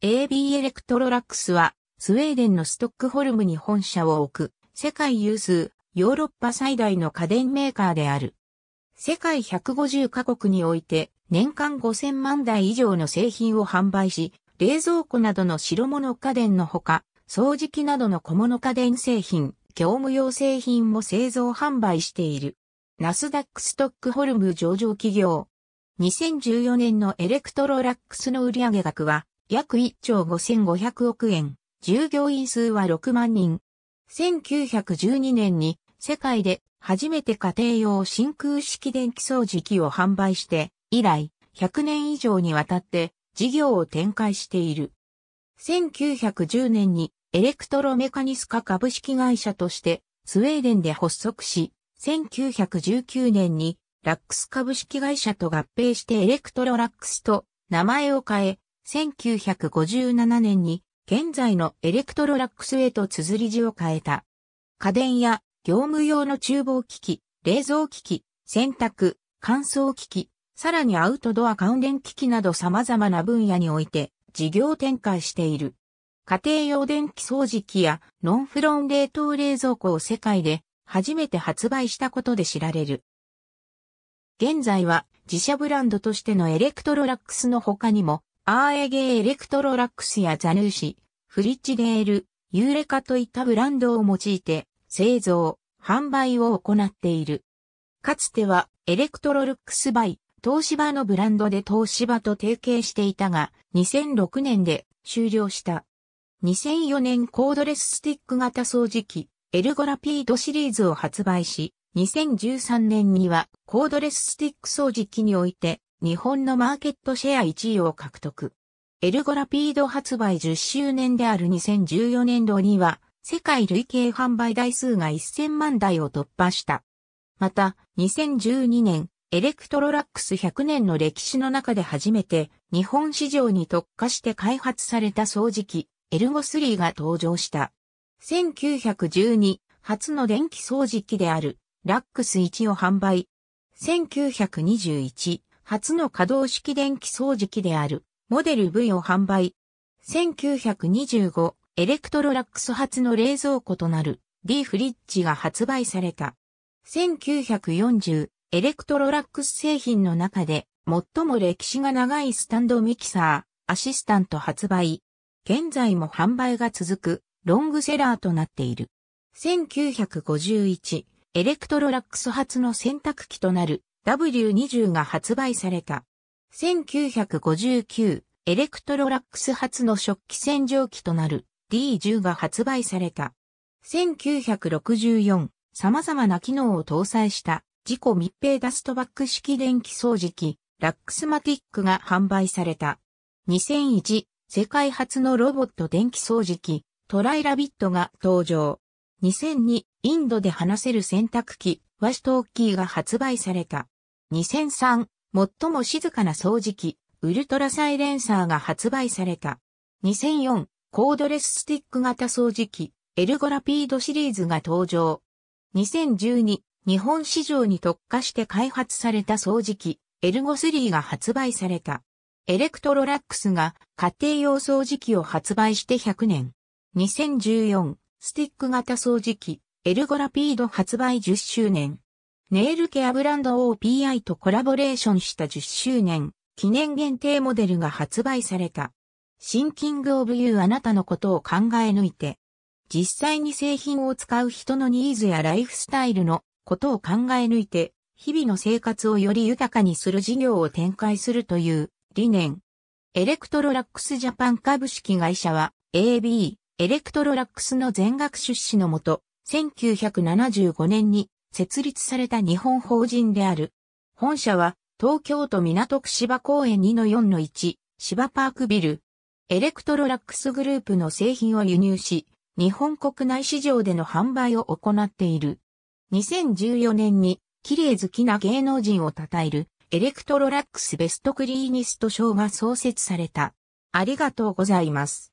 AB エレクトロラックスは、スウェーデンのストックホルムに本社を置く、世界有数、ヨーロッパ最大の家電メーカーである。世界150カ国において、年間5000万台以上の製品を販売し、冷蔵庫などの白物家電のほか、掃除機などの小物家電製品、業務用製品も製造販売している。ナスダックストックホルム上場企業。2014年のエレクトロラックスの売上額は約1兆5500億円、従業員数は6万人。1912年に世界で初めて家庭用真空式電気掃除機を販売して以来100年以上にわたって事業を展開している。1910年にエレクトロメカニスカ株式会社としてスウェーデンで発足し、1919年にラックス株式会社と合併してエレクトロラックスと名前を変え、1957年に現在のエレクトロラックスへと綴り字を変えた。家電や業務用の厨房機器、冷蔵機器、洗濯、乾燥機器、さらにアウトドア関連機器など様々な分野において事業展開している。家庭用電気掃除機やノンフロン冷凍冷蔵庫を世界で初めて発売したことで知られる。現在は自社ブランドとしてのエレクトロラックスの他にもアーエゲーエレクトロラックスやザヌーシ、フリッチデール、ユーレカといったブランドを用いて製造、販売を行っている。かつてはエレクトロルックスバイ、東芝のブランドで東芝と提携していたが、2006年で終了した。2004年コードレススティック型掃除機、エルゴラピードシリーズを発売し、2013年にはコードレススティック掃除機において日本のマーケットシェア1位を獲得。エルゴラピード発売10周年である2014年度には、世界累計販売台数が1000万台を突破した。また、2012年、エレクトロラックス100年の歴史の中で初めて、日本市場に特化して開発された掃除機、エルゴ3が登場した。1912、初の電気掃除機である、ラックス1を販売。1921、初の可動式電気掃除機である、モデル V を販売。1925、エレクトロラックス発の冷蔵庫となる D フリッジが発売された。1940、エレクトロラックス製品の中で最も歴史が長いスタンドミキサー、アシスタント発売。現在も販売が続くロングセラーとなっている。1951、エレクトロラックス発の洗濯機となる W20 が発売された。1959、エレクトロラックス初の食器洗浄機となる D10 が発売された。1964、様々な機能を搭載した自己密閉ダストバッグ式電気掃除機、ラックスマティックが販売された。2001、世界初のロボット電気掃除機、トライラビットが登場。2002、インドで話せる洗濯機、ワシトーキーが発売された。2003、最も静かな掃除機、ウルトラサイレンサーが発売された。2004、コードレススティック型掃除機、エルゴラピードシリーズが登場。2012、日本市場に特化して開発された掃除機、エルゴ3が発売された。エレクトロラックスが家庭用掃除機を発売して100年。2014、スティック型掃除機、エルゴラピード発売10周年。ネイルケアブランド OPI とコラボレーションした10周年記念限定モデルが発売された。シンキングオブユーあなたのことを考え抜いて。実際に製品を使う人のニーズやライフスタイルのことを考え抜いて、日々の生活をより豊かにする事業を展開するという理念。エレクトロラックスジャパン株式会社は AB エレクトロラックスの全額出資のもと、1975年に設立された日本法人である。本社は東京都港区芝公園2-4-1芝パークビル。エレクトロラックスグループの製品を輸入し、日本国内市場での販売を行っている。2014年に綺麗好きな芸能人を称えるエレクトロラックスベストクリーニスト賞が創設された。ありがとうございます。